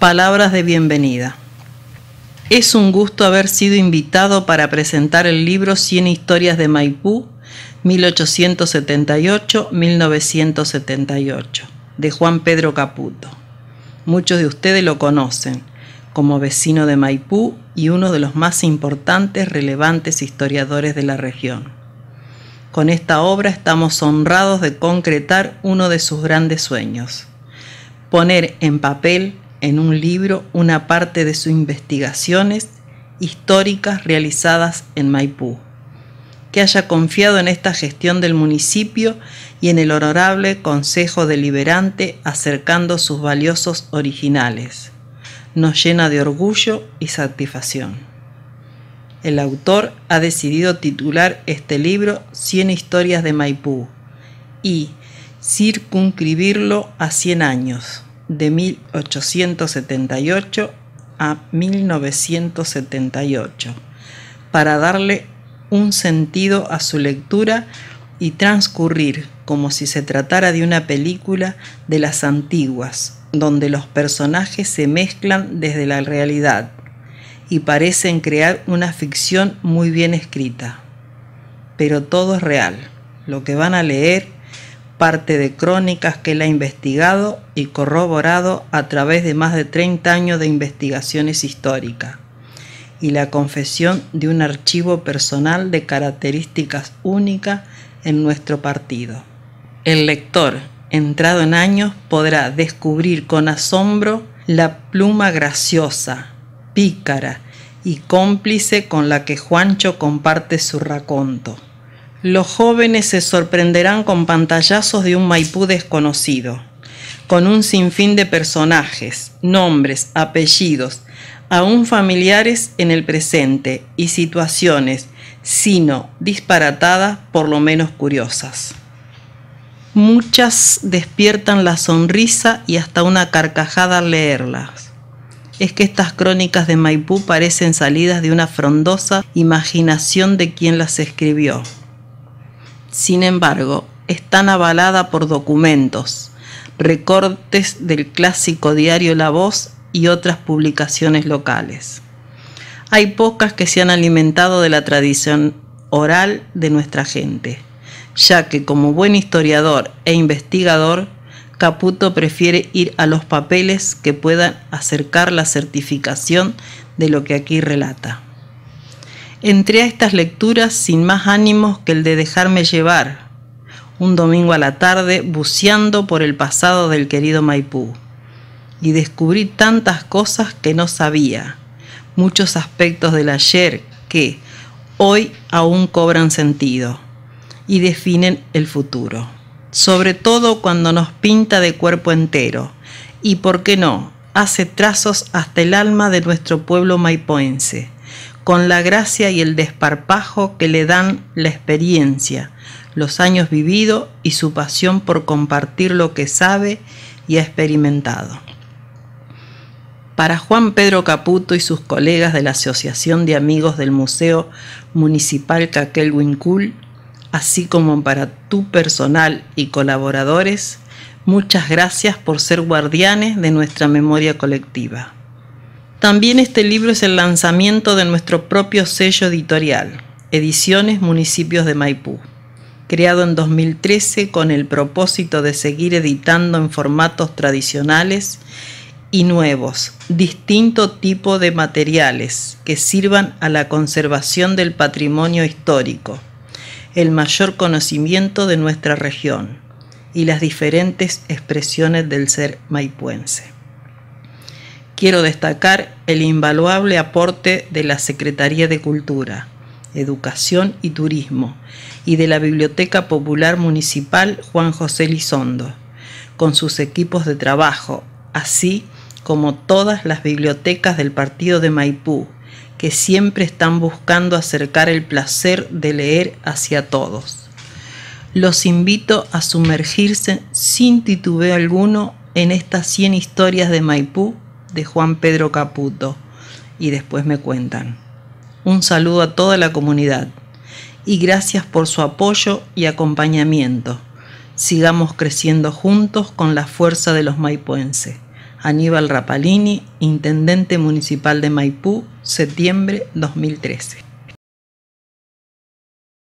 palabras de bienvenida. Es un gusto haber sido invitado para presentar el libro 100 historias de Maipú, 1878-1978, de Juan Pedro Caputo. Muchos de ustedes lo conocen como vecino de Maipú y uno de los más importantes, relevantes historiadores de la región. Con esta obra estamos honrados de concretar uno de sus grandes sueños, poner en papel en un libro una parte de sus investigaciones históricas realizadas en Maipú, que haya confiado en esta gestión del municipio y en el honorable Consejo Deliberante acercando sus valiosos originales. Nos llena de orgullo y satisfacción. El autor ha decidido titular este libro «Cien historias de Maipú y circunscribirlo a 100 años de 1878 a 1978, para darle un sentido a su lectura y transcurrir como si se tratara de una película de las antiguas, donde los personajes se mezclan desde la realidad y parecen crear una ficción muy bien escrita. Pero todo es real, lo que van a leer parte de crónicas que él ha investigado y corroborado a través de más de 30 años de investigaciones históricas, y la confesión de un archivo personal de características únicas en nuestro partido. El lector, entrado en años, podrá descubrir con asombro la pluma graciosa, pícara y cómplice con la que Juancho comparte su raconto. Los jóvenes se sorprenderán con pantallazos de un Maipú desconocido, con un sinfín de personajes, nombres, apellidos, aún familiares en el presente y situaciones, sino disparatadas, por lo menos curiosas. Muchas despiertan la sonrisa y hasta una carcajada al leerlas. Es que estas crónicas de Maipú parecen salidas de una frondosa imaginación de quien las escribió sin embargo, están avalada por documentos, recortes del clásico diario La Voz y otras publicaciones locales. Hay pocas que se han alimentado de la tradición oral de nuestra gente, ya que como buen historiador e investigador, Caputo prefiere ir a los papeles que puedan acercar la certificación de lo que aquí relata. Entré a estas lecturas sin más ánimos que el de dejarme llevar, un domingo a la tarde, buceando por el pasado del querido Maipú. Y descubrí tantas cosas que no sabía, muchos aspectos del ayer que hoy aún cobran sentido y definen el futuro, sobre todo cuando nos pinta de cuerpo entero y, ¿por qué no?, hace trazos hasta el alma de nuestro pueblo maipoense con la gracia y el desparpajo que le dan la experiencia, los años vividos y su pasión por compartir lo que sabe y ha experimentado. Para Juan Pedro Caputo y sus colegas de la Asociación de Amigos del Museo Municipal Caquel así como para tu personal y colaboradores, muchas gracias por ser guardianes de nuestra memoria colectiva. También este libro es el lanzamiento de nuestro propio sello editorial, Ediciones Municipios de Maipú, creado en 2013 con el propósito de seguir editando en formatos tradicionales y nuevos, distinto tipo de materiales que sirvan a la conservación del patrimonio histórico, el mayor conocimiento de nuestra región y las diferentes expresiones del ser maipuense quiero destacar el invaluable aporte de la Secretaría de Cultura, Educación y Turismo y de la Biblioteca Popular Municipal Juan José Lizondo, con sus equipos de trabajo, así como todas las bibliotecas del partido de Maipú, que siempre están buscando acercar el placer de leer hacia todos. Los invito a sumergirse sin titubeo alguno en estas 100 historias de Maipú de Juan Pedro Caputo y después me cuentan. Un saludo a toda la comunidad y gracias por su apoyo y acompañamiento. Sigamos creciendo juntos con la fuerza de los maipuenses. Aníbal Rapalini, Intendente Municipal de Maipú, septiembre 2013.